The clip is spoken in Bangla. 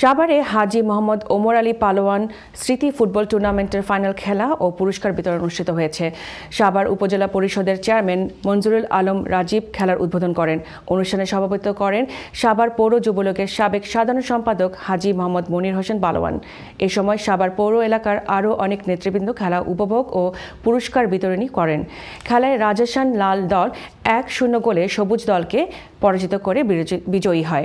সাভারে হাজি মোহাম্মদ ওমর আলী পালোয়ান স্মৃতি ফুটবল টুর্নামেন্টের ফাইনাল খেলা ও পুরস্কার বিতরণ অনুষ্ঠিত হয়েছে সাভার উপজেলা পরিষদের চেয়ারম্যান মঞ্জুরুল আলম রাজীব খেলার উদ্বোধন করেন অনুষ্ঠানে সভাপতিত্ব করেন সাভার পৌর যুবলীগের সাবেক সাধারণ সম্পাদক হাজি মোহাম্মদ মনির হোসেন পালোয়ান এ সময় সাভার পৌর এলাকার আরও অনেক নেতৃবৃন্দ খেলা উপভোগ ও পুরস্কার বিতরণী করেন খেলায় রাজস্থান লাল দল এক শূন্য গোলে সবুজ দলকে পরাজিত করে বিজয়ী হয়